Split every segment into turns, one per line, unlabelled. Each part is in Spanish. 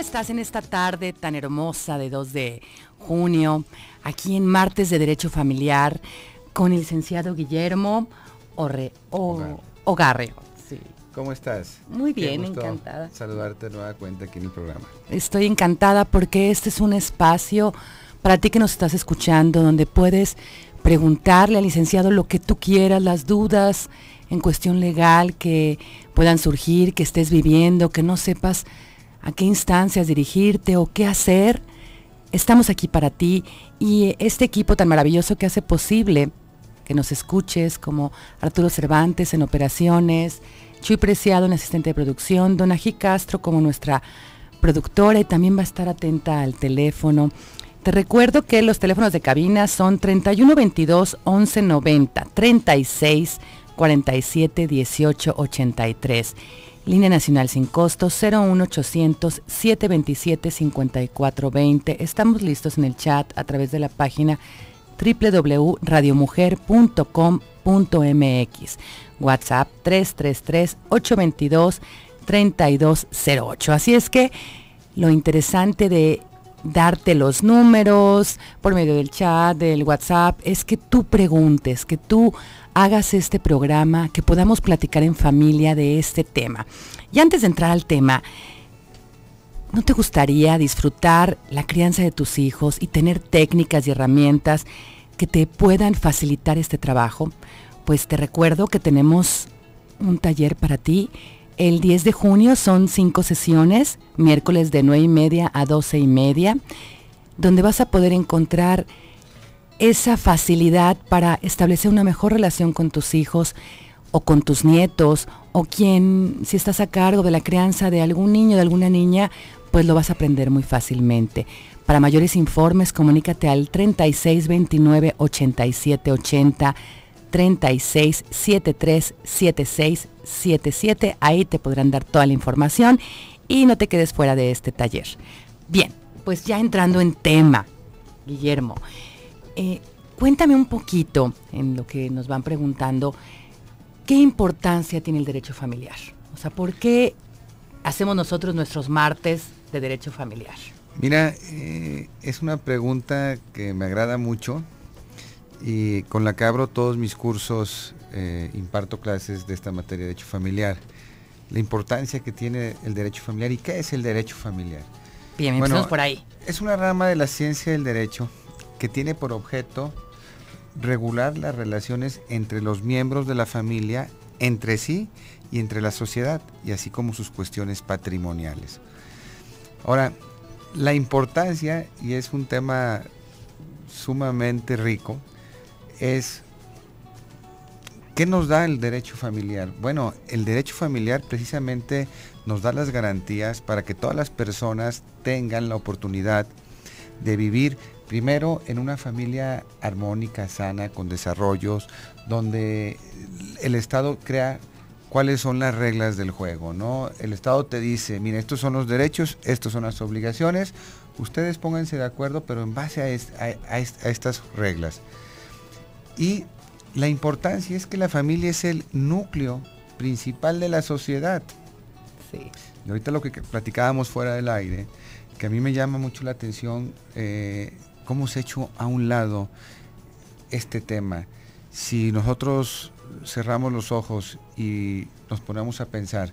estás en esta tarde tan hermosa de 2 de junio, aquí en Martes de Derecho Familiar, con el licenciado Guillermo Ogarre.
¿Cómo estás? Muy bien, encantada. Saludarte de nueva cuenta aquí en el programa.
Estoy encantada porque este es un espacio para ti que nos estás escuchando, donde puedes preguntarle al licenciado lo que tú quieras, las dudas en cuestión legal que puedan surgir, que estés viviendo, que no sepas a qué instancias dirigirte o qué hacer, estamos aquí para ti y este equipo tan maravilloso que hace posible que nos escuches, como Arturo Cervantes en operaciones, Chuy Preciado en asistente de producción, Donají Castro como nuestra productora y también va a estar atenta al teléfono. Te recuerdo que los teléfonos de cabina son 3122 1190 11 36 47 18 83. Línea Nacional sin costo 01800 727 5420. Estamos listos en el chat a través de la página www.radiomujer.com.mx. WhatsApp 333 822 3208. Así es que lo interesante de darte los números por medio del chat, del WhatsApp, es que tú preguntes, que tú hagas este programa, que podamos platicar en familia de este tema. Y antes de entrar al tema, ¿no te gustaría disfrutar la crianza de tus hijos y tener técnicas y herramientas que te puedan facilitar este trabajo? Pues te recuerdo que tenemos un taller para ti. El 10 de junio son cinco sesiones, miércoles de nueve y media a doce y media, donde vas a poder encontrar esa facilidad para establecer una mejor relación con tus hijos o con tus nietos o quien, si estás a cargo de la crianza de algún niño, de alguna niña, pues lo vas a aprender muy fácilmente. Para mayores informes, comunícate al 3629 8780 36 73 Ahí te podrán dar toda la información y no te quedes fuera de este taller. Bien, pues ya entrando en tema, Guillermo. Eh, cuéntame un poquito, en lo que nos van preguntando, ¿qué importancia tiene el derecho familiar? O sea, ¿por qué hacemos nosotros nuestros martes de derecho familiar?
Mira, eh, es una pregunta que me agrada mucho y con la que abro todos mis cursos, eh, imparto clases de esta materia de derecho familiar. La importancia que tiene el derecho familiar y qué es el derecho familiar. Bien, bueno, por ahí. Es una rama de la ciencia del derecho que tiene por objeto regular las relaciones entre los miembros de la familia, entre sí y entre la sociedad, y así como sus cuestiones patrimoniales. Ahora, la importancia, y es un tema sumamente rico, es ¿qué nos da el derecho familiar? Bueno, el derecho familiar precisamente nos da las garantías para que todas las personas tengan la oportunidad de vivir Primero, en una familia armónica, sana, con desarrollos, donde el Estado crea cuáles son las reglas del juego, ¿no? El Estado te dice, mire, estos son los derechos, estas son las obligaciones, ustedes pónganse de acuerdo, pero en base a, estas reglas. Y la importancia es que la familia es el núcleo principal de la sociedad. Sí. Y ahorita lo que platicábamos fuera del aire, que a mí me llama mucho la atención eh, ¿Cómo se ha hecho a un lado este tema? Si nosotros cerramos los ojos y nos ponemos a pensar,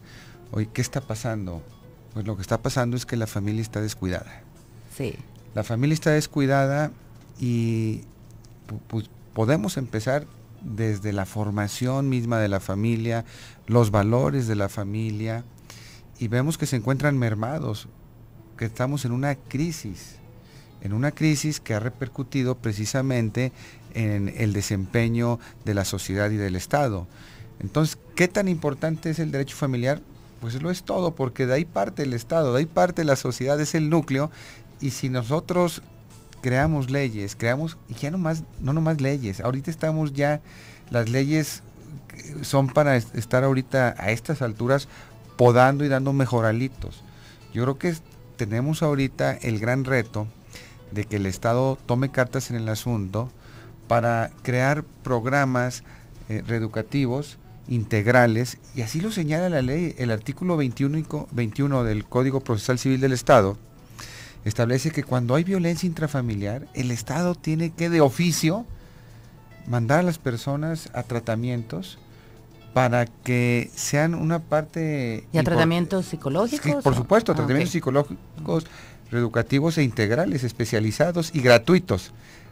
hoy, ¿qué está pasando? Pues lo que está pasando es que la familia está descuidada. Sí. La familia está descuidada y pues, podemos empezar desde la formación misma de la familia, los valores de la familia, y vemos que se encuentran mermados, que estamos en una crisis en una crisis que ha repercutido precisamente en el desempeño de la sociedad y del Estado. Entonces, ¿qué tan importante es el derecho familiar? Pues lo es todo, porque de ahí parte el Estado, de ahí parte la sociedad, es el núcleo, y si nosotros creamos leyes, creamos, y ya nomás, no nomás leyes, ahorita estamos ya, las leyes son para estar ahorita a estas alturas podando y dando mejoralitos. Yo creo que tenemos ahorita el gran reto de que el Estado tome cartas en el asunto para crear programas eh, reeducativos integrales, y así lo señala la ley, el artículo 21, 21 del Código Procesal Civil del Estado, establece que cuando hay violencia intrafamiliar, el Estado tiene que de oficio mandar a las personas a tratamientos para que sean una parte... ¿Y a tratamientos
psicológicos? por supuesto, ah, tratamientos
psicológicos reeducativos e integrales, especializados y gratuitos.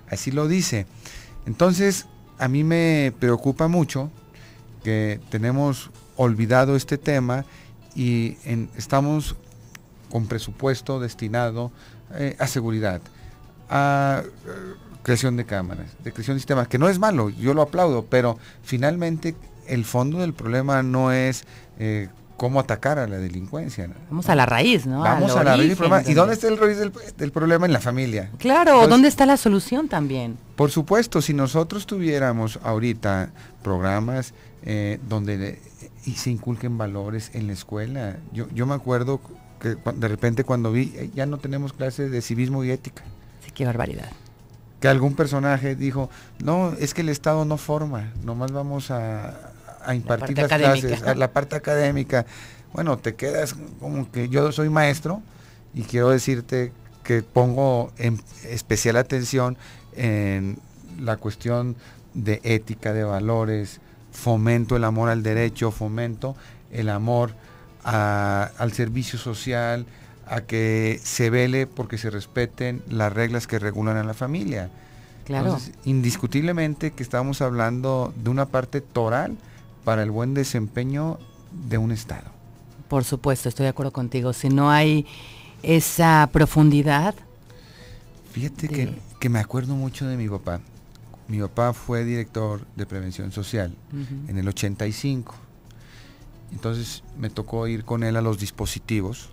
Así lo dice. Entonces, a mí me preocupa mucho que tenemos olvidado este tema y estamos con presupuesto destinado eh, a seguridad, a eh, creación de cámaras, de creación de sistemas, que no es malo, yo lo aplaudo, pero finalmente el fondo del problema no es... Eh, cómo atacar a la delincuencia. Vamos a la raíz, ¿no? Vamos a, la raíz del problema. ¿Y dónde está el raíz del, problema? En la familia. Claro, ¿dónde
está la solución también?
Por supuesto, si nosotros tuviéramos ahorita programas eh, donde se inculquen valores en la escuela. Yo, yo me acuerdo que de repente cuando vi, eh, ya no tenemos clases de civismo y ética. Sí, qué barbaridad. Que algún personaje dijo, no, es que el Estado no forma, nomás vamos a, a impartir las clases, a la parte académica, bueno, te quedas como que yo soy maestro y quiero decirte que pongo en especial atención en la cuestión de ética, de valores, fomento el amor al derecho, fomento el amor al servicio social, a que se vele porque se respeten las reglas que regulan a la familia. Claro. Entonces, indiscutiblemente que estamos hablando de una parte toral para el buen desempeño de un Estado. Por supuesto, estoy de acuerdo contigo. Si no hay
esa profundidad.
Fíjate que, me acuerdo mucho de mi papá. Mi papá fue director de prevención social en el 85. Entonces me tocó ir con él a los dispositivos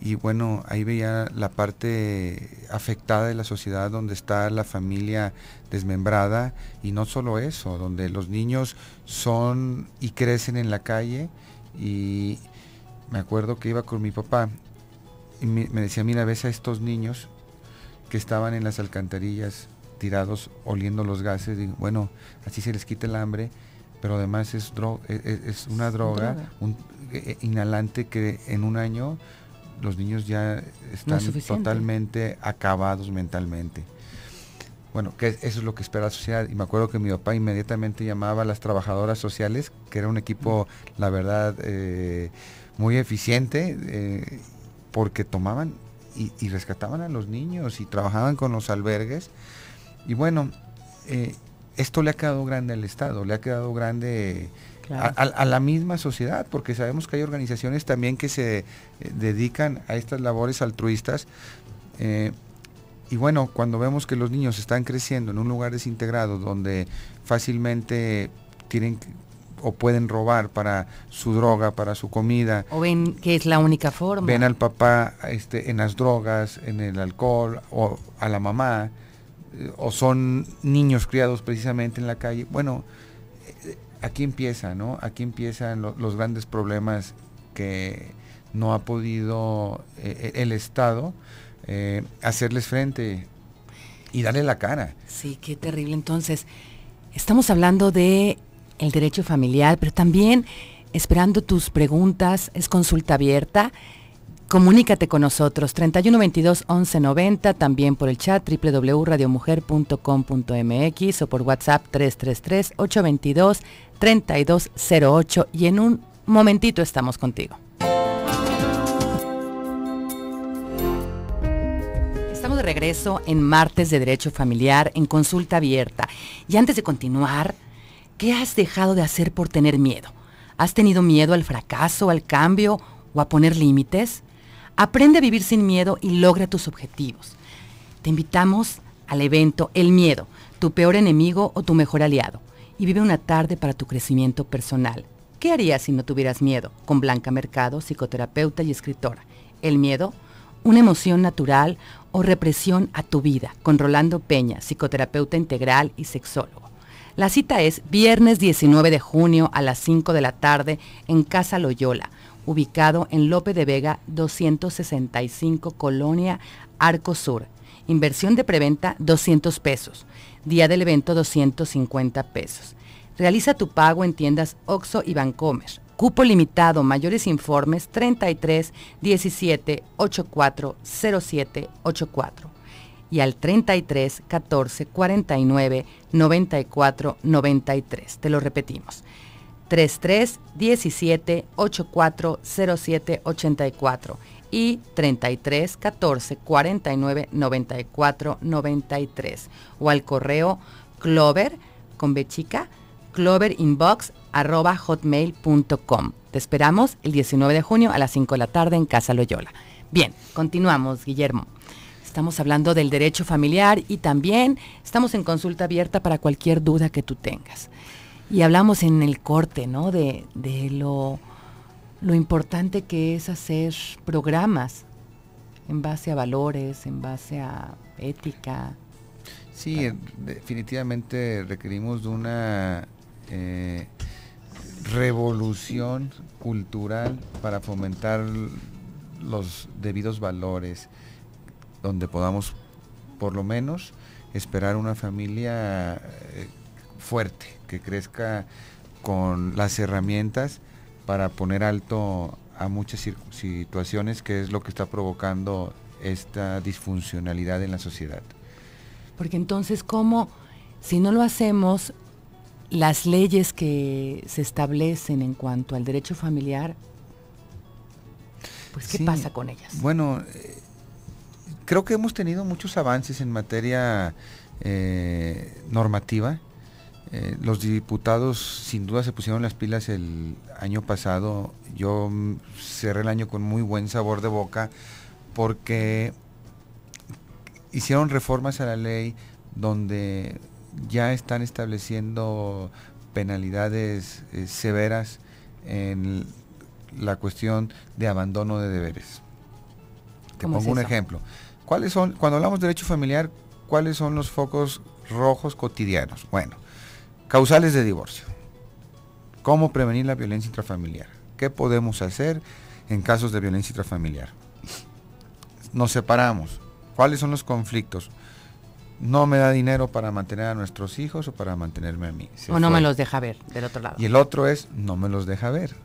y bueno, ahí veía la parte afectada de la sociedad donde está la familia desmembrada y no solo eso, donde los niños son y crecen en la calle y me acuerdo que iba con mi papá y me decía, mira, ves a estos niños que estaban en las alcantarillas tirados oliendo los gases, y bueno, así se les quita el hambre, pero además es, e-, e-, es, una droga, un e-, inhalante que en un año los niños ya están totalmente acabados mentalmente. Bueno, que eso es lo que espera la sociedad. Y me acuerdo que mi papá inmediatamente llamaba a las trabajadoras sociales, que era un equipo, la verdad, eh, muy eficiente, eh, porque tomaban y, rescataban a los niños y trabajaban con los albergues. Y bueno, eh, esto le ha quedado grande al Estado, le ha quedado grande a, la misma sociedad, porque sabemos que hay organizaciones también que se eh, dedican a estas labores altruistas. Eh, y bueno, cuando vemos que los niños están creciendo en un lugar desintegrado donde fácilmente tienen o pueden robar para su droga, para su comida.
O ven que es la única forma. Ven
al papá este, en las drogas, en el alcohol, o a la mamá, eh, o son niños criados precisamente en la calle. Bueno, aquí empieza, ¿no? Aquí empiezan los grandes problemas que no ha podido eh, eh, el Estado eh, hacerles frente y darle la cara.
Sí, qué terrible. Entonces, estamos hablando del derecho familiar, pero también esperando tus preguntas, es consulta abierta. Comunícate con nosotros 3122-1190, también por el chat www.radiomujer.com.mx o por WhatsApp 333-822-3208 y en un momentito estamos contigo. Estamos de regreso en martes de Derecho Familiar en consulta abierta. Y antes de continuar, ¿qué has dejado de hacer por tener miedo? ¿Has tenido miedo al fracaso, al cambio o a poner límites? Aprende a vivir sin miedo y logra tus objetivos. Te invitamos al evento El Miedo, tu peor enemigo o tu mejor aliado, y vive una tarde para tu crecimiento personal. ¿Qué harías si no tuvieras miedo? Con Blanca Mercado, psicoterapeuta y escritora. El miedo, una emoción natural o represión a tu vida, con Rolando Peña, psicoterapeuta integral y sexólogo. La cita es viernes 19 de junio a las 5 de la tarde en Casa Loyola, ubicado en Lope de Vega 265 Colonia Arco Sur. Inversión de preventa 200 pesos. Día del evento 250 pesos. Realiza tu pago en tiendas OXO y Bancomer. Cupo limitado. Mayores informes 33 17 84 07 84 y al 33 14 49 94 93. Te lo repetimos. 33 17 84 07 84 y 33 14 49 94 93 o al correo clover con bechica cloverinbox arroba hotmail.com. Te esperamos el 19 de junio a las 5 de la tarde en Casa Loyola. Bien, continuamos, Guillermo. Estamos hablando del derecho familiar y también estamos en consulta abierta para cualquier duda que tú tengas. Y hablamos en el corte, ¿no? De, lo, lo importante que es hacer programas en base a valores, en base a ética.
Sí, definitivamente requerimos de una eh, revolución cultural para fomentar los debidos valores, donde podamos por lo menos esperar una familia eh, fuerte, que crezca con las herramientas para poner alto a muchas situaciones que es lo que está provocando esta disfuncionalidad en la sociedad.
Porque entonces, ¿cómo, si no lo hacemos, las leyes que se establecen en cuanto al derecho familiar, pues qué pasa con ellas?
Bueno, eh, creo que hemos tenido muchos avances en materia eh, normativa eh, los diputados sin duda se pusieron las pilas el año pasado. Yo mm, cerré el año con muy buen sabor de boca porque hicieron reformas a la ley donde ya están estableciendo penalidades eh, severas en la cuestión de abandono de deberes. Te pongo un ejemplo. ¿Cuáles son, cuando hablamos de derecho familiar, cuáles son los focos rojos cotidianos? Bueno, Causales de divorcio. ¿Cómo prevenir la violencia intrafamiliar? ¿Qué podemos hacer en casos de violencia intrafamiliar? Nos separamos. ¿Cuáles son los conflictos? No me da dinero para mantener a nuestros hijos o para mantenerme a mí. o no me los deja ver, del otro lado. Y el otro es, no me los deja ver.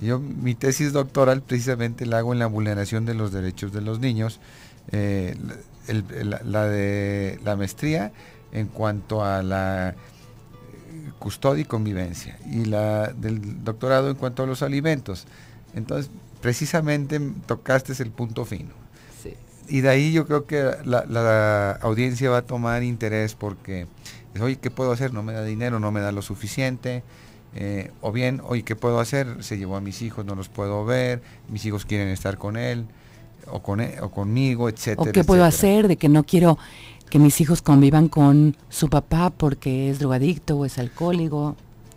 Yo mi tesis doctoral precisamente la hago en la vulneración de los derechos de los niños, eh, la de la maestría en cuanto a la custodia y convivencia, y la del doctorado en cuanto a los alimentos. Entonces, precisamente tocaste el punto fino. Y de ahí yo creo que la, audiencia va a tomar interés porque, es, oye, ¿qué puedo hacer? No me da dinero, no me da lo suficiente. Eh, o bien, hoy ¿qué puedo hacer? Se llevó a mis hijos, no los puedo ver, mis hijos quieren estar con él o, con, él, e, o conmigo, etcétera. ¿O qué puedo hacer
de que no quiero que mis hijos convivan con su papá porque es drogadicto o es alcohólico.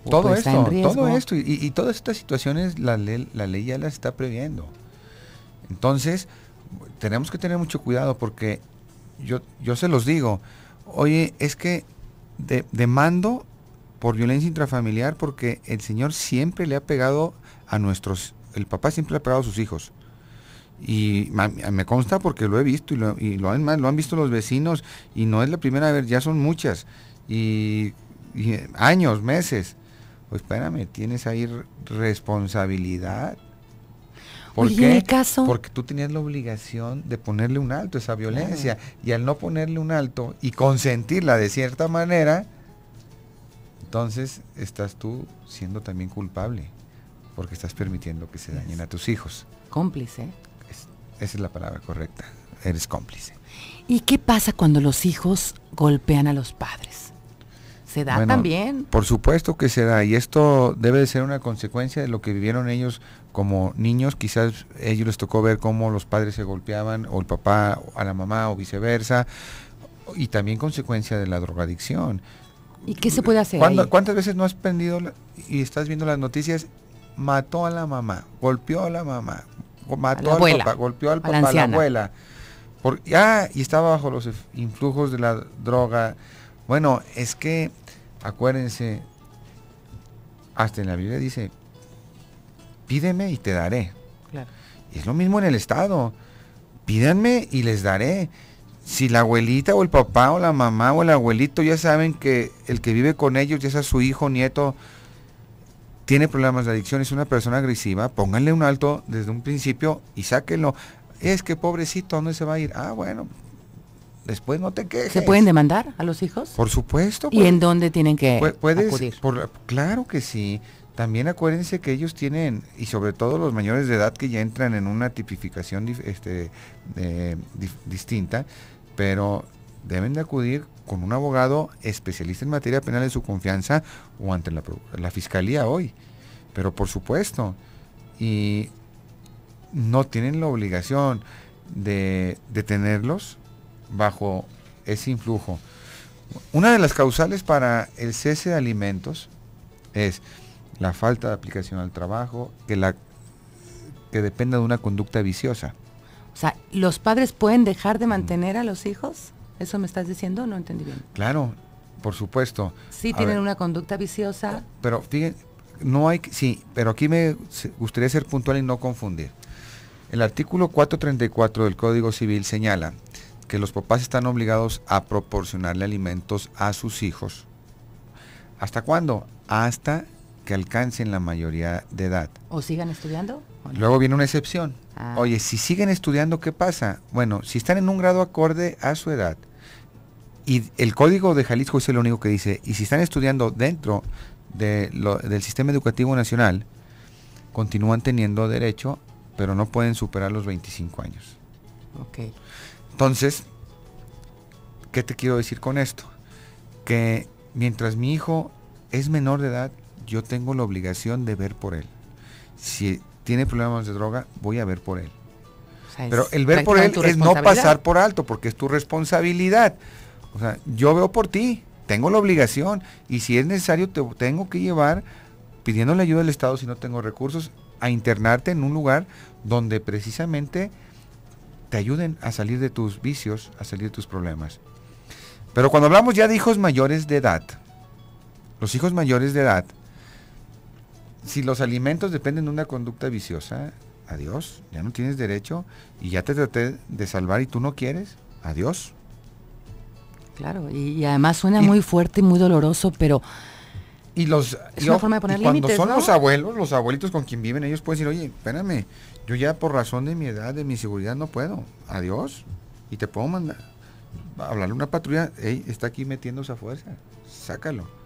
todo, pues está en todo esto,
y, todas estas situaciones la ley, ya las está previendo. Entonces, tenemos que tener mucho cuidado porque yo, yo se los digo, oye, es que de, demando por violencia intrafamiliar porque el Señor siempre le ha pegado a nuestros, el papá siempre le ha pegado a sus hijos. Y me consta porque lo he visto y lo, han, visto los vecinos y no es la primera vez, ya son muchas. Y, eh, años, meses. Pues espérame, tienes ahí responsabilidad.
¿Por qué? Porque
tú tenías la obligación de ponerle un alto a esa violencia y al no ponerle un alto y consentirla de cierta manera, entonces estás tú siendo también culpable porque estás permitiendo que se dañen a tus hijos. Cómplice. Esa es la palabra correcta. Eres cómplice.
¿Y qué pasa cuando los hijos golpean a los padres? ¿Se da también?
Por supuesto que se da y esto debe de ser una consecuencia de lo que vivieron ellos como niños. Quizás ellos les tocó ver cómo los padres se golpeaban o el papá a la mamá o viceversa y también consecuencia de la drogadicción.
¿Y qué se puede hacer? Ahí?
¿Cuántas veces no has prendido y estás viendo las noticias? Mató a la mamá, golpeó a la mamá, mató al papá, golpeó al papá, a la, abuela. Porque, y estaba bajo los influjos de la droga. Bueno, es que, acuérdense, hasta en la Biblia dice, pídeme y te daré. es lo mismo en el Estado. Pídanme y les daré. Si la abuelita o el papá o la mamá o el abuelito ya saben que el que vive con ellos, ya sea su hijo, nieto, tiene problemas de adicción, es una persona agresiva, pónganle un alto desde un principio y sáquenlo. Es que pobrecito, dónde se va a ir? Ah, bueno, después no te quejes. ¿Se pueden
demandar a los hijos?
Por supuesto. ¿Y en dónde
tienen que puedes,
claro que sí. También acuérdense que ellos tienen, y sobre todo los mayores de edad que ya entran en una tipificación este, distinta, pero deben de acudir con un abogado especialista en materia penal de su confianza o ante la, fiscalía hoy. Pero por supuesto, y no tienen la obligación de detenerlos bajo ese influjo. Una de las causales para el cese de alimentos es la falta de aplicación al trabajo, que, la, que dependa de una conducta viciosa.
O sea, ¿los padres pueden dejar de mantener a los hijos? ¿Eso me estás diciendo? No entendí bien.
Claro, por supuesto. Sí, tienen
una conducta viciosa. Ah,
pero fíjense, no hay, sí, pero aquí me gustaría ser puntual y no confundir. El artículo 434 del Código Civil señala que los papás están obligados a proporcionarle alimentos a sus hijos. ¿Hasta cuándo? Hasta que alcancen la mayoría de edad.
¿O sigan estudiando?
Luego viene una excepción. Ah. Oye, si siguen estudiando, ¿qué pasa? Bueno, si están en un grado acorde a su edad, y el código de Jalisco es el único que dice, y si están estudiando dentro del sistema educativo nacional, continúan teniendo derecho, pero no pueden superar los 25 años. Ok. Entonces, ¿qué te quiero decir con esto? Que mientras mi hijo es menor de edad, yo tengo la obligación de ver por él. Si tiene problemas de droga, voy a ver por él. Pero el ver por él es no pasar por alto, porque es tu responsabilidad. O sea, yo veo por ti, tengo la obligación y si es necesario te tengo que llevar pidiendo la ayuda del Estado si no tengo recursos a internarte en un lugar donde precisamente te ayuden a salir de tus vicios, a salir de tus problemas. Pero cuando hablamos ya de hijos mayores de edad, los hijos mayores de edad, si los alimentos dependen de una conducta viciosa, adiós, ya no tienes derecho y ya te traté de salvar y tú no quieres, adiós claro. Y,
además suena muy fuerte y muy doloroso, pero... Y los... cuando son los
abuelos, los abuelitos con quien viven, ellos pueden decir, oye, espérame, yo ya por razón de mi edad, de mi seguridad, no puedo. Adiós. Y te puedo mandar. Hablarle una patrulla, hey, está aquí metiendo esa fuerza. Sácalo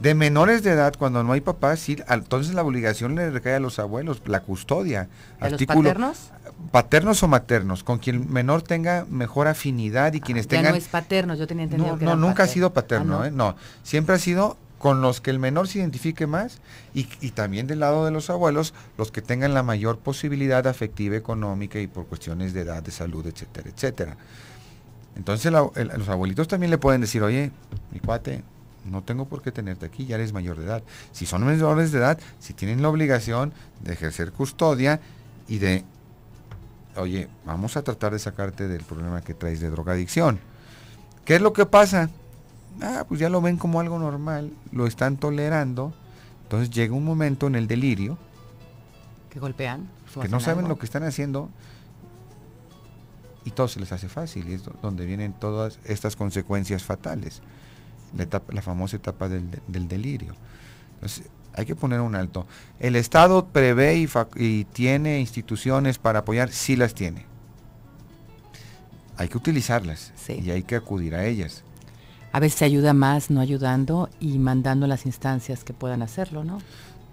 de menores de edad, cuando no hay papás, entonces la obligación le recae a los abuelos, la custodia. los paternos? Paternos o maternos, con quien menor tenga mejor afinidad y quienes esté ah, ya no es
paterno, yo tenía entendido no, que No, nunca ha sido paterno, ah, ¿eh?
no. Siempre ha sido con los que el menor se identifique más y, también del lado de los abuelos, los que tengan la mayor posibilidad afectiva, económica y por cuestiones de edad, de salud, etcétera, etcétera. Entonces los abuelitos también le pueden decir, oye, mi cuate, no tengo por qué tenerte aquí, ya eres mayor de edad. Si son menores de edad, si tienen la obligación de ejercer custodia y de, oye, vamos a tratar de sacarte del problema que traes de drogadicción. ¿Qué es lo que pasa? Ah, pues ya lo ven como algo normal, lo están tolerando, entonces llega un momento en el delirio.
Que golpean. Que no saben lo
que están haciendo y todo se les hace fácil y es donde vienen todas estas consecuencias fatales la, famosa etapa del, delirio. Entonces, hay que poner un alto. El Estado prevé y, tiene instituciones para apoyar, sí las tiene. Hay que utilizarlas y hay que acudir a ellas. A veces ayuda
más no ayudando y mandando las instancias que puedan hacerlo, ¿no?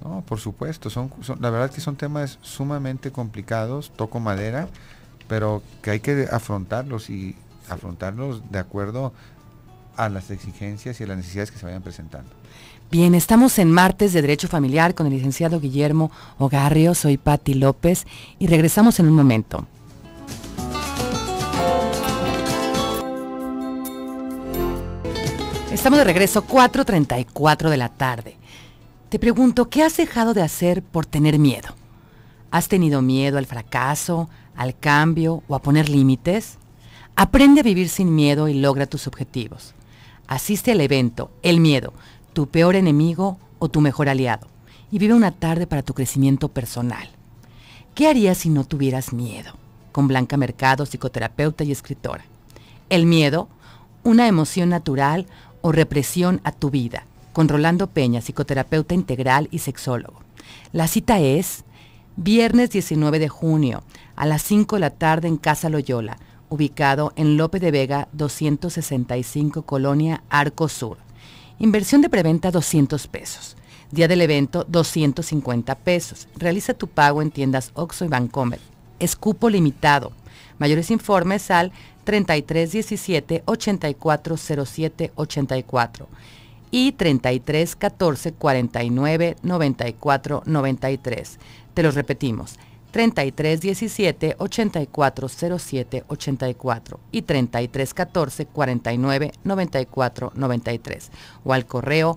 No, por supuesto, la verdad que son temas sumamente complicados, toco madera, pero que hay que afrontarlos y afrontarlos de acuerdo a las exigencias y a las necesidades que se vayan presentando.
Bien, estamos en martes de Derecho Familiar con el licenciado Guillermo Ogarrio, soy Patti López y regresamos en un momento. Estamos de regreso 4.34 de la tarde. Te pregunto, ¿qué has dejado de hacer por tener miedo? ¿Has tenido miedo al fracaso, al cambio o a poner límites? Aprende a vivir sin miedo y logra tus objetivos. Asiste al evento, el miedo, tu peor enemigo o tu mejor aliado, y vive una tarde para tu crecimiento personal. ¿Qué harías si no tuvieras miedo? Con Blanca Mercado, psicoterapeuta y escritora. El miedo, una emoción natural o represión a tu vida, con Rolando Peña, psicoterapeuta integral y sexólogo. La cita es viernes 19 de junio a las 5 de la tarde en Casa Loyola, ubicado en Lope de Vega 265 Colonia Arco Sur. Inversión de preventa 200 pesos. Día del evento 250 pesos. Realiza tu pago en tiendas Oxxo y Bancomer. Escupo limitado. Mayores informes al 3317 8407 84 y 33 14 49 94 93. Te los repetimos. 3317 8407 84 y 3314 49 93 o al correo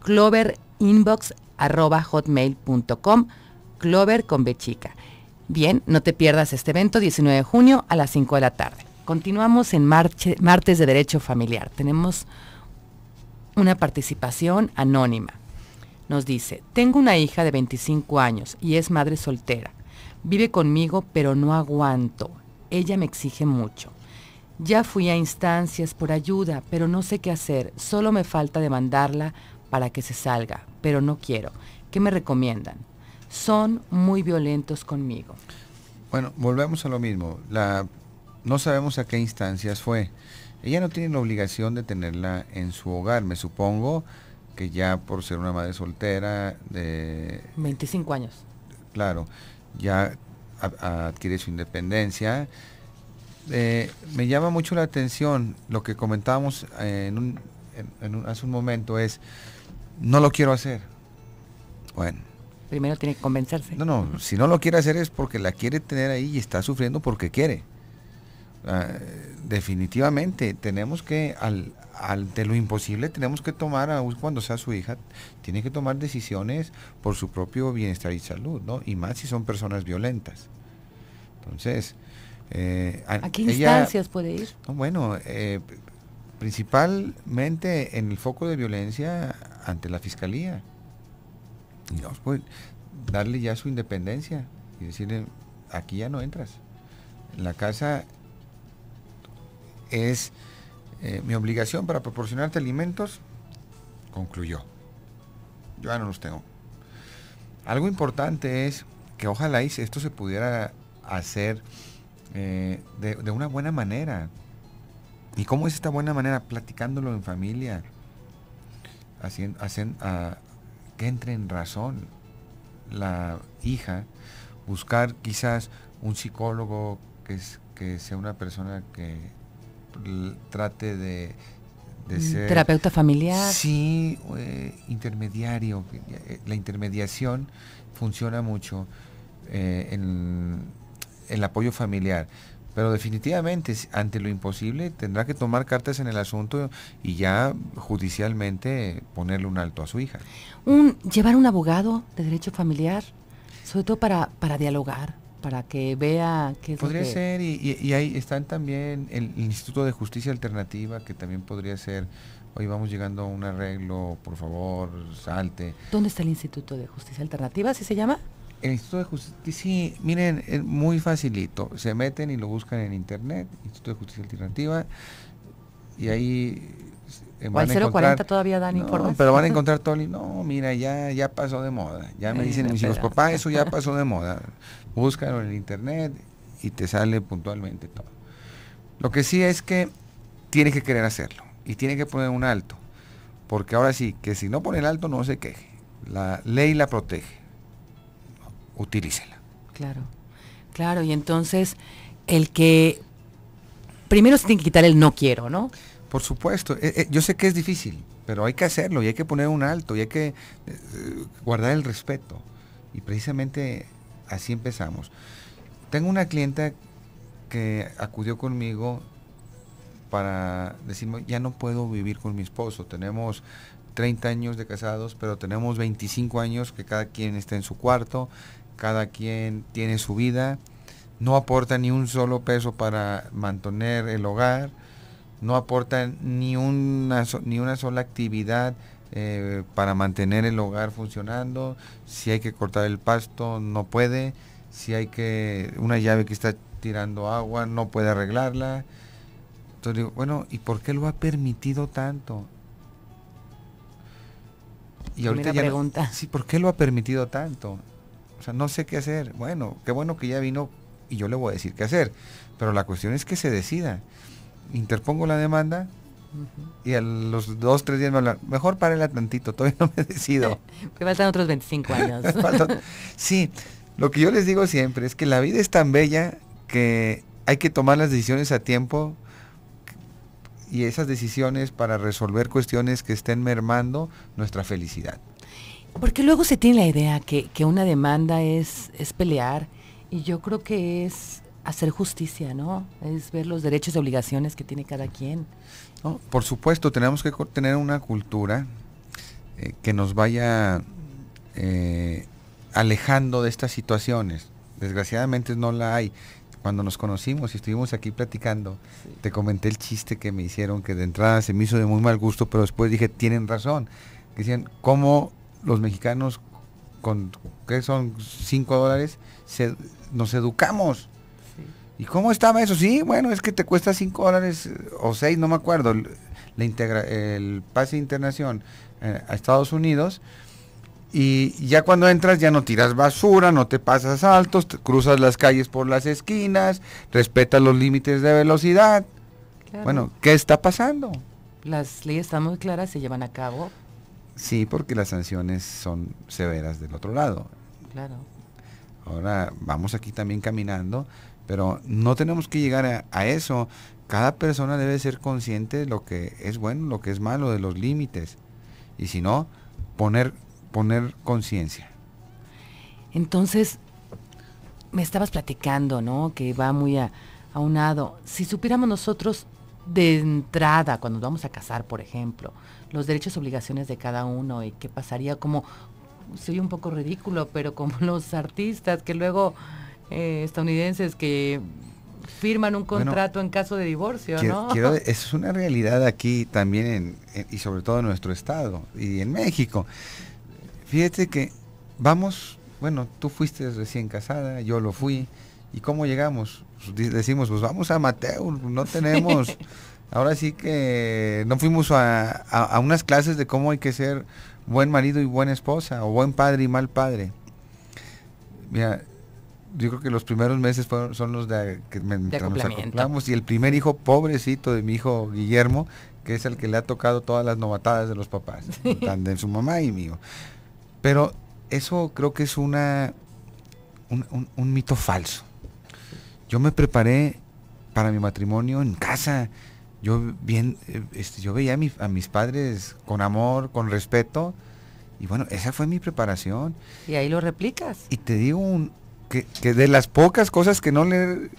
cloverinbox.hotmail.com clover con bechica. Bien, no te pierdas este evento 19 de junio a las 5 de la tarde. Continuamos en martes de Derecho Familiar. Tenemos una participación anónima. Nos dice, tengo una hija de 25 años y es madre soltera. Vive conmigo, pero no aguanto. Ella me exige mucho. Ya fui a instancias por ayuda, pero no sé qué hacer. Solo me falta demandarla para que se salga, pero no quiero. ¿Qué me recomiendan? Son muy violentos conmigo.
Bueno, volvemos a lo mismo. La, no sabemos a qué instancias fue. Ella no tiene la obligación de tenerla en su hogar, me supongo que ya por ser una madre soltera de...
25 años.
Claro ya adquiere su independencia. Eh, me llama mucho la atención lo que comentábamos eh, en hace un momento es, no lo quiero hacer. Bueno. Primero tiene que convencerse. No, no, si no lo quiere hacer es porque la quiere tener ahí y está sufriendo porque quiere. Ah, definitivamente tenemos que al, ante lo imposible tenemos que tomar, aún cuando sea su hija, tiene que tomar decisiones por su propio bienestar y salud, ¿no? Y más si son personas violentas. Entonces, eh, ¿a qué instancias puede ir? bueno, eh, principalmente en el foco de violencia ante la fiscalía. Dios, pues, darle ya su independencia y decirle, aquí ya no entras. La casa es eh, mi obligación para proporcionarte alimentos concluyó. Yo ya no los tengo. Algo importante es que ojalá esto se pudiera hacer eh, de, una buena manera. ¿Y cómo es esta buena manera? Platicándolo en familia. hacen, ah, que entre en razón la hija. Buscar quizás un psicólogo que, que sea una persona que trate de, mm, ser... Terapeuta familiar. Sí, eh, intermediario. Eh, la intermediación funciona mucho eh, en el apoyo familiar. Pero definitivamente, ante lo imposible, tendrá que tomar cartas en el asunto y ya judicialmente ponerle un alto a su hija.
Un, ¿Llevar un abogado de derecho familiar? Sobre todo para dialogar para que vea que Podría ser,
y, y, ahí están también el, Instituto de Justicia Alternativa, que también podría ser, hoy vamos llegando a un arreglo, por favor, salte.
¿Dónde está el Instituto de Justicia Alternativa, así se llama?
El Instituto de Justicia, sí, miren, es muy facilito, se meten y lo buscan en internet, Instituto de Justicia Alternativa, y ahí o al 040 todavía dan no, Pero van a encontrar todo. No, mira, ya, ya pasó de moda. Ya me dicen mis hijos, papá, eso ya pasó de moda búscalo en el internet y te sale puntualmente todo. Lo que sí es que tiene que querer hacerlo y tiene que poner un alto, porque ahora sí, que si no pone el alto no se queje, la ley la protege, utilícela.
Claro, claro, y entonces el que
primero se tiene que quitar el no quiero, ¿no? Por supuesto, eh, eh, yo sé que es difícil, pero hay que hacerlo y hay que poner un alto y hay que eh, guardar el respeto. Y precisamente así empezamos. Tengo una clienta que acudió conmigo para decirme, ya no puedo vivir con mi esposo, tenemos 30 años de casados, pero tenemos 25 años que cada quien está en su cuarto, cada quien tiene su vida, no aporta ni un solo peso para mantener el hogar, no aporta ni una, ni una sola actividad eh, para mantener el hogar funcionando, si hay que cortar el pasto, no puede, si hay que, una llave que está tirando agua, no puede arreglarla. Entonces digo, bueno, ¿y por qué lo ha permitido tanto? Y ahorita ya pregunta. sí, ¿por qué lo ha permitido tanto? O sea, no sé qué hacer. Bueno, qué bueno que ya vino y yo le voy a decir qué hacer. Pero la cuestión es que se decida. Interpongo la demanda, y a los dos, tres días me hablan, mejor el tantito, todavía no me decido.
me faltan otros 25 años.
sí, lo que yo les digo siempre es que la vida es tan bella que hay que tomar las decisiones a tiempo y esas decisiones para resolver cuestiones que estén mermando nuestra felicidad.
Porque luego se tiene la idea que, una demanda es, es pelear y yo creo que es hacer justicia, ¿no? Es ver los derechos y obligaciones que tiene cada quien.
Por supuesto, tenemos que tener una cultura eh, que nos vaya eh, alejando de estas situaciones. Desgraciadamente no la hay. Cuando nos conocimos y estuvimos aquí platicando, te comenté el chiste que me hicieron, que de entrada se me hizo de muy mal gusto, pero después dije, tienen razón. Decían, ¿cómo los mexicanos con, que son? 5 dólares, nos educamos? ¿Y cómo estaba eso? Sí, bueno, es que te cuesta 5 dólares eh, o 6, no me acuerdo, la integra, el pase de internación eh, a Estados Unidos. Y ya cuando entras ya no tiras basura, no te pasas altos, cruzas las calles por las esquinas, respetas los límites de velocidad. Bueno, ¿qué está pasando?
Las leyes están muy claras, se llevan a cabo.
Sí, porque las sanciones son severas del otro lado. Claro. Ahora vamos aquí también caminando pero no tenemos que llegar a, eso. Cada persona debe ser consciente de lo que es bueno, lo que es malo, de los límites. Y si no, poner, poner conciencia.
Entonces, me estabas platicando, ¿no? Que va muy a, lado Si supiéramos nosotros de entrada, cuando nos vamos a casar, por ejemplo, los derechos y obligaciones de cada uno y qué pasaría, como, soy un poco ridículo, pero como los artistas que luego eh, estadounidenses que firman un contrato en caso de divorcio, ¿no?
es una realidad aquí también en, y sobre todo en nuestro estado y en México. Fíjate que vamos, bueno, tú fuiste recién casada, yo lo fui, ¿y cómo llegamos? Pues decimos, pues vamos a Mateo, no tenemos... Ahora sí que no fuimos a unas clases de cómo hay que ser buen marido y buena esposa, o buen padre y mal padre. Mira, yo creo que los primeros meses fueron, son los de que nos y el primer hijo pobrecito de mi hijo Guillermo, que es el que le ha tocado todas las novatadas de los papás, de su mamá y mío. Pero eso creo que es una un, mito falso. Yo me preparé para mi matrimonio en casa. Yo bien eh, este, yo veía a, a mis padres con amor, con respeto. Y bueno, esa fue mi preparación.
Y ahí lo replicas.
Y te digo un, que, de las pocas cosas que no le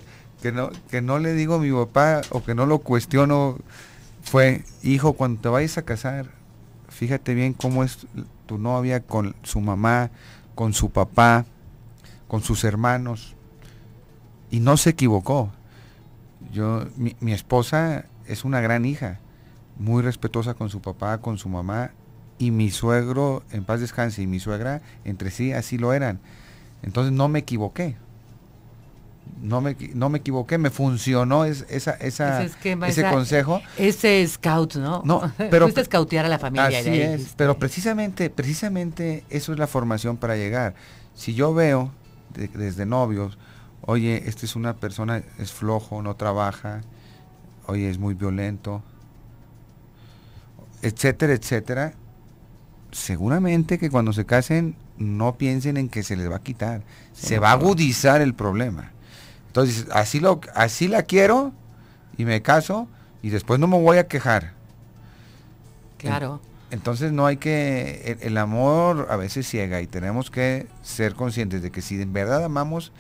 que no, le digo a mi papá o que no lo cuestiono fue, hijo, cuando te vayas a casar, fíjate bien cómo es tu novia con su mamá, con su papá, con sus hermanos. Y no se equivocó. Yo, mi, mi esposa es una gran hija, muy respetuosa con su papá, con su mamá, y mi suegro, en paz descanse, y mi suegra entre sí así lo eran. Entonces no me equivoqué. No me, no me equivoqué, me funcionó esa, ese, consejo.
Ese scout, ¿no? No, pero. a la familia. Así
pero precisamente, precisamente eso es la formación para llegar. Si yo veo desde novios, oye, esta es una persona, es flojo, no trabaja, oye, es muy violento, etcétera, etcétera, seguramente que cuando se casen no piensen en que se les va a quitar, se va a agudizar el problema. Entonces, así, lo, así la quiero y me caso y después no me voy a quejar. Claro. Entonces no hay que, el, amor a veces ciega y tenemos que ser conscientes de que si en verdad amamos,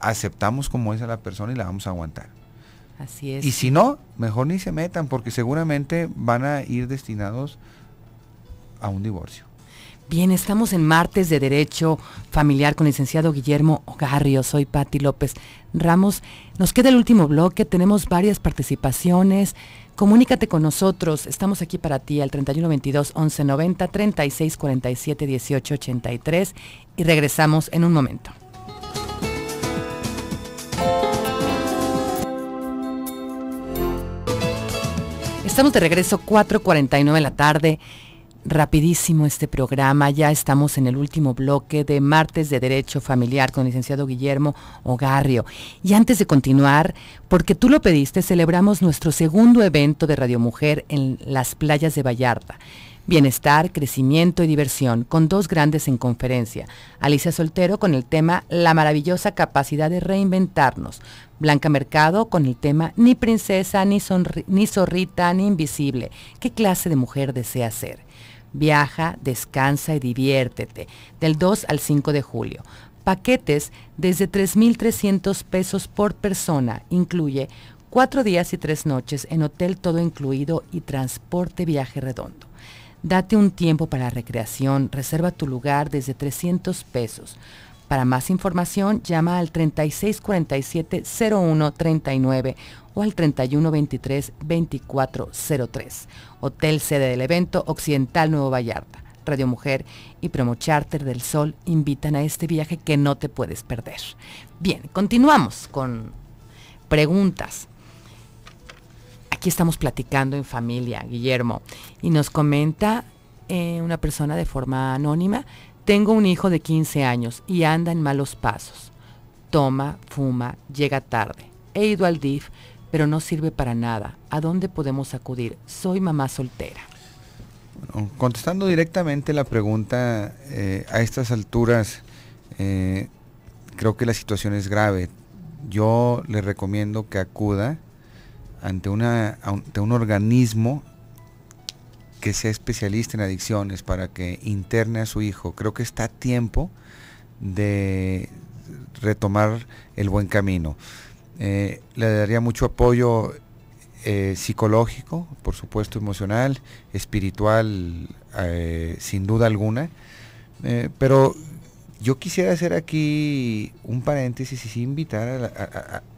aceptamos como es a la persona y la vamos a aguantar.
Así es. Y si no,
mejor ni se metan porque seguramente van a ir destinados a un divorcio.
Bien, estamos en martes de Derecho Familiar con licenciado Guillermo Ogarrio. Soy Patti López Ramos. Nos queda el último bloque, tenemos varias participaciones. Comunícate con nosotros, estamos aquí para ti al 3122-1190, 3647-1883 y regresamos en un momento. Estamos de regreso 4.49 de la tarde rapidísimo este programa. Ya estamos en el último bloque de Martes de Derecho Familiar con licenciado Guillermo Ogarrio. Y antes de continuar, porque tú lo pediste, celebramos nuestro segundo evento de Radio Mujer en las playas de Vallarta. Bienestar, crecimiento y diversión, con dos grandes en conferencia. Alicia Soltero con el tema La maravillosa capacidad de reinventarnos. Blanca Mercado con el tema Ni princesa, ni, ni zorrita, ni invisible. ¿Qué clase de mujer desea ser? Viaja, descansa y diviértete, del 2 al 5 de julio. Paquetes desde 3.300 pesos por persona. Incluye cuatro días y tres noches en hotel todo incluido y transporte viaje redondo. Date un tiempo para recreación, reserva tu lugar desde 300 pesos. Para más información, llama al 3647-0139 o al 3123-2403. Hotel sede del evento Occidental Nuevo Vallarta. Radio Mujer y Promo Charter del Sol invitan a este viaje que no te puedes perder. Bien, continuamos con preguntas. Aquí estamos platicando en familia, Guillermo, y nos comenta eh, una persona de forma anónima, tengo un hijo de 15 años y anda en malos pasos. Toma, fuma, llega tarde. He ido al DIF, pero no sirve para nada. ¿A dónde podemos acudir? Soy mamá soltera.
contestando directamente la pregunta, eh, a estas alturas eh, creo que la situación es grave. Yo le recomiendo que acuda ante, ante un organismo que sea especialista en adicciones para que interne a su hijo. Creo que está tiempo de retomar el buen camino. Eh, le daría mucho apoyo eh, psicológico, por supuesto emocional, espiritual, eh, sin duda alguna. pero yo quisiera hacer aquí un paréntesis y invitar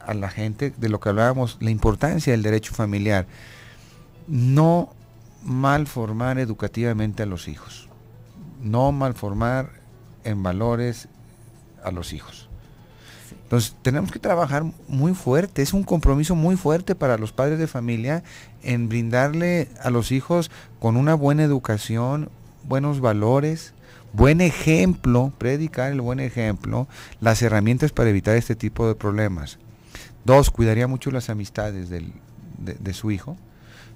a la, gente de lo que hablábamos, la importancia del derecho familiar. No malformar educativamente a los hijos, no malformar en valores a los hijos entonces tenemos que trabajar muy fuerte, es un compromiso muy fuerte para los padres de familia en brindarle a los hijos con una buena educación, buenos valores, buen ejemplo, predicar el buen ejemplo, las herramientas para evitar este tipo de problemas. Dos, cuidaría mucho las amistades de, de, su hijo,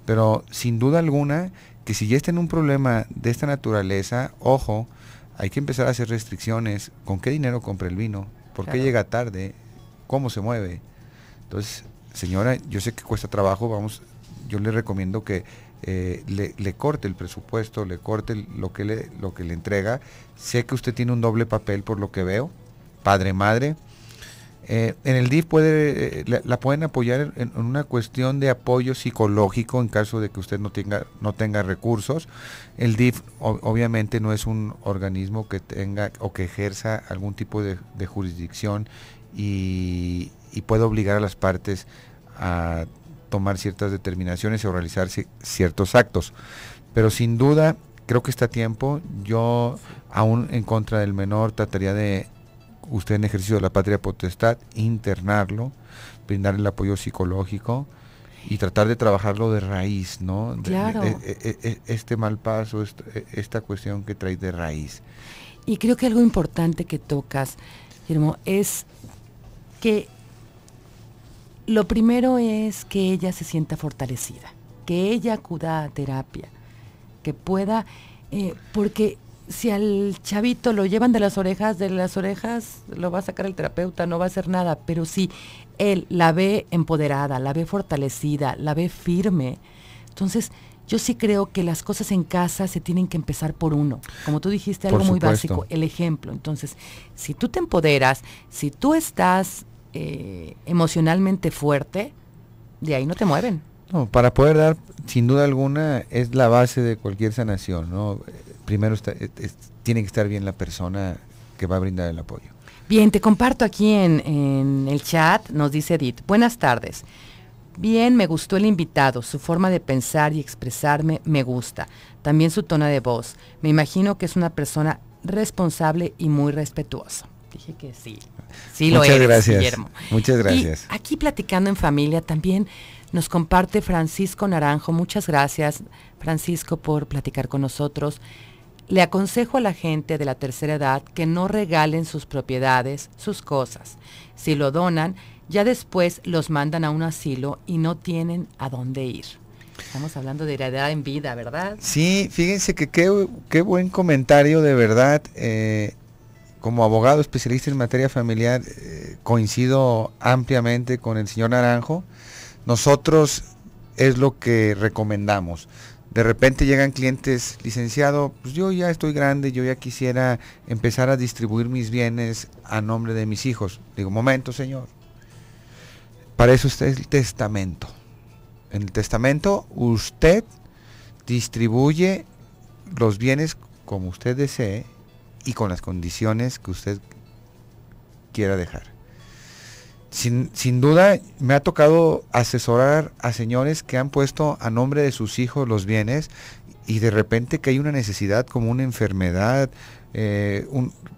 pero sin duda alguna que si ya está en un problema de esta naturaleza, ojo, hay que empezar a hacer restricciones, con qué dinero compra el vino, ¿Por qué llega tarde? ¿Cómo se mueve? Entonces, señora, yo sé que cuesta trabajo, vamos, yo le recomiendo que eh, le, corte el presupuesto, le corte lo, que le, lo que le entrega. Sé que usted tiene un doble papel por lo que veo, padre, madre, eh, en el DIF eh, la, pueden apoyar en, una cuestión de apoyo psicológico en caso de que usted no tenga, no tenga recursos. El DIF obviamente no es un organismo que tenga o que ejerza algún tipo de, jurisdicción y, y, puede obligar a las partes a tomar ciertas determinaciones o realizar ciertos actos. Pero sin duda, creo que está a tiempo. Yo, aún en contra del menor, trataría de usted en ejercicio de la patria potestad, internarlo, brindarle el apoyo psicológico y tratar de trabajarlo de raíz, ¿no? E, e, e, este mal paso, este, esta, cuestión que trae de raíz.
Y creo que algo importante que tocas, Guillermo, es que lo primero es que ella se sienta fortalecida, que ella acuda a terapia, que pueda, eh, porque si al chavito lo llevan de las orejas, de las orejas lo va a sacar el terapeuta, no va a hacer nada, pero si él la ve empoderada, la ve fortalecida, la ve firme, entonces yo sí creo que las cosas en casa se tienen que empezar por uno. Como tú dijiste, algo muy básico, el ejemplo. Entonces, si tú te empoderas, si tú estás eh, emocionalmente fuerte, de ahí no te mueven.
No, para poder dar, sin duda alguna, es la base de cualquier sanación, ¿no? primero tiene que estar bien la persona que va a brindar el apoyo.
Bien, te comparto aquí en, el chat, nos dice Edith, buenas tardes. Bien, me gustó el invitado, su forma de pensar y expresarme me gusta, también su tono de voz. Me imagino que es una persona responsable y muy respetuosa. Dije que sí. Sí lo Muchas Guillermo.
Muchas gracias.
aquí platicando en familia también nos comparte Francisco Naranjo. Muchas gracias, Francisco, por platicar con nosotros. Le aconsejo a la gente de la tercera edad que no regalen sus propiedades, sus cosas. Si lo donan, ya después los mandan a un asilo y no tienen a dónde ir. Estamos hablando de edad en vida, ¿verdad?
Sí, fíjense que qué, buen comentario de verdad. Eh, como abogado especialista en materia familiar, eh, coincido ampliamente con el señor Naranjo. Nosotros es lo que recomendamos de repente llegan clientes, licenciado, pues yo ya estoy grande, yo ya quisiera empezar a distribuir mis bienes a nombre de mis hijos. Digo, momento, señor. Para eso está el testamento. En el testamento usted distribuye los bienes como usted desee y con las condiciones que usted quiera dejar sin, sin, duda me ha tocado asesorar a señores que han puesto a nombre de sus hijos los bienes y de repente que hay una necesidad como una enfermedad, eh,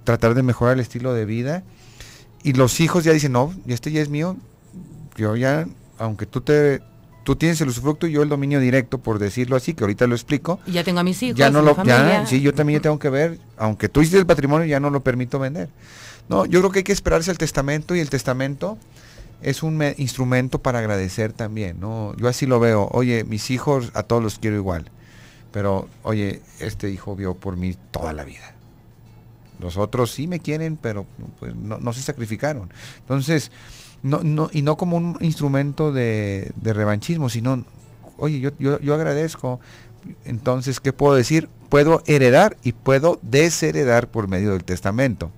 tratar de mejorar el estilo de vida y los hijos ya dicen, no, este ya es mío, yo ya, aunque tú te... Tú tienes el usufructo y yo el dominio directo, por decirlo así, que ahorita lo explico. Y ya tengo a mis hijos. Ya no lo, familia. sí, yo también tengo que ver, aunque tú hiciste el patrimonio, ya no lo permito vender. No, yo creo que hay que esperarse al testamento y el testamento es un instrumento para agradecer también, Yo así lo veo. Oye, mis hijos a todos los quiero igual, pero oye, este hijo vio por mí toda la vida. Los otros sí me quieren, pero pues, no, se sacrificaron. Entonces, y no como un instrumento de, revanchismo, sino, oye, yo, yo agradezco. Entonces, ¿qué puedo decir? Puedo heredar y puedo desheredar por medio del testamento.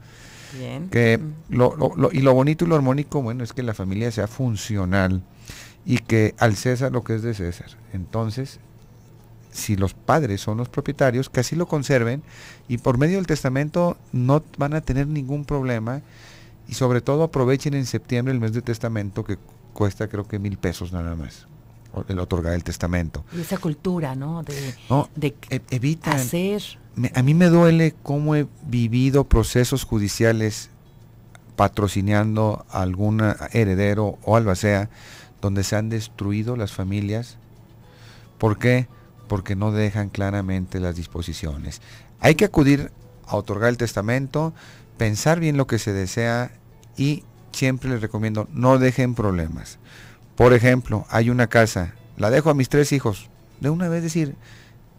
Que lo, y lo bonito y lo armónico, bueno, es que la familia sea funcional y que al César lo que es de César. Entonces, si los padres son los propietarios, que así lo conserven y por medio del testamento no van a tener ningún problema y sobre todo aprovechen en septiembre el mes de testamento que cuesta creo que mil pesos nada más el otorgar el testamento. Y esa
cultura, ¿no? De,
e- evitar Hacer. a mí me duele cómo he vivido procesos judiciales patrocinando a algún heredero o albacea, donde se han destruido las familias. ¿Por qué? Porque no dejan claramente las disposiciones. Hay que acudir a otorgar el testamento, pensar bien lo que se desea y siempre les recomiendo, no dejen problemas. Por ejemplo, hay una casa, la dejo a mis tres hijos. De una vez decir,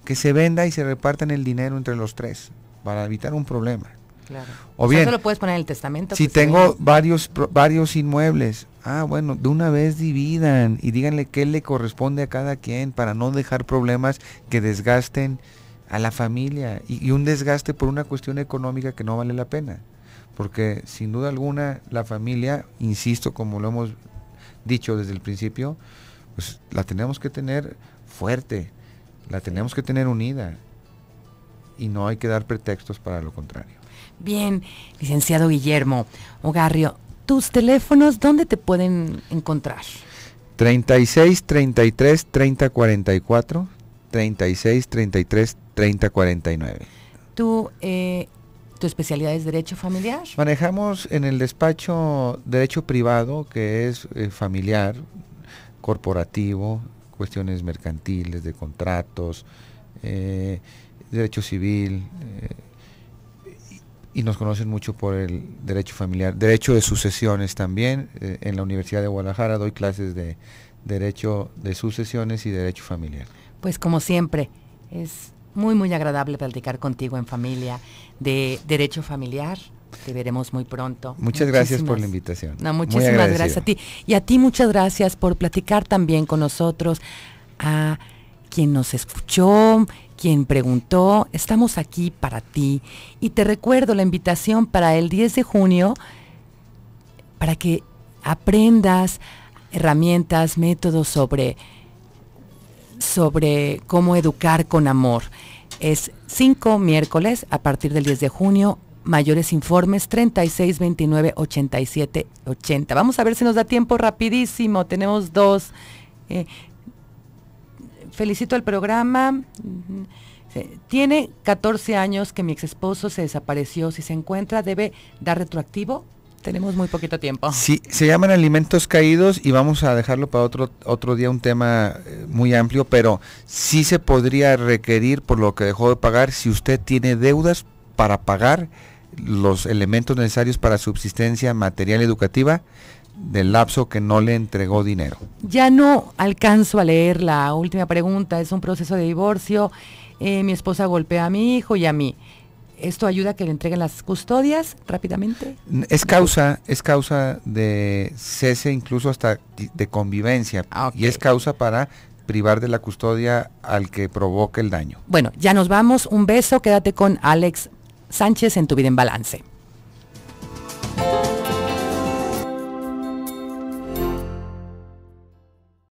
que se venda y se repartan el dinero entre los tres para evitar un problema. Claro. O bien, eso lo puedes poner en el testamento. Si pues, tengo varios, varios inmuebles, ah, bueno, de una vez dividan y díganle qué le corresponde a cada quien para no dejar problemas que desgasten a la familia y un desgaste por una cuestión económica que no vale la pena. Porque sin duda alguna la familia, insisto, como lo hemos dicho desde el principio, pues la tenemos que tener fuerte, la tenemos que tener unida y no hay que dar pretextos para lo contrario.
Bien, licenciado Guillermo Ogarrio, tus teléfonos, ¿dónde te pueden encontrar?
36 33 30 44 36 33 30 49.
tú eh, ¿Tu especialidad es derecho familiar?
Manejamos en el despacho derecho privado, que es eh, familiar, corporativo, cuestiones mercantiles, de contratos, eh, derecho civil, eh, y, nos conocen mucho por el derecho familiar, derecho de sucesiones también. en la Universidad de Guadalajara doy clases de derecho de sucesiones y derecho familiar.
Pues como siempre, es muy, muy agradable platicar contigo en familia de Derecho Familiar. Te veremos muy pronto.
Muchas gracias por la invitación. No, muchísimas gracias a
ti. Y a ti muchas gracias por platicar también con nosotros, a quien nos escuchó, quien preguntó. Estamos aquí para ti. Y te recuerdo la invitación para el 10 de junio, para que aprendas herramientas, métodos sobre, sobre cómo educar con amor es 5 miércoles a partir del 10 de junio. Mayores informes 36 29 87 80. Vamos a ver si nos da tiempo rapidísimo. Tenemos dos. Eh, felicito al programa. Tiene 14 años que mi exesposo se desapareció. Si se encuentra, debe dar retroactivo. Tenemos muy poquito tiempo.
Sí, se llaman alimentos caídos y vamos a dejarlo para otro, otro día, un tema eh, muy amplio, pero sí se podría requerir por lo que dejó de pagar si usted tiene deudas para pagar los elementos necesarios para subsistencia material educativa del lapso que no le entregó dinero.
Ya no alcanzo a leer la última pregunta, es un proceso de divorcio, eh, mi esposa golpea a mi hijo y a mí. ¿Esto ayuda a que le entreguen las custodias rápidamente?
Es causa, es causa de cese incluso hasta de convivencia ah, y es causa para privar de la custodia al que provoque el daño.
Bueno, ya nos vamos. Un beso. Quédate con Alex Sánchez en Tu Vida en Balance.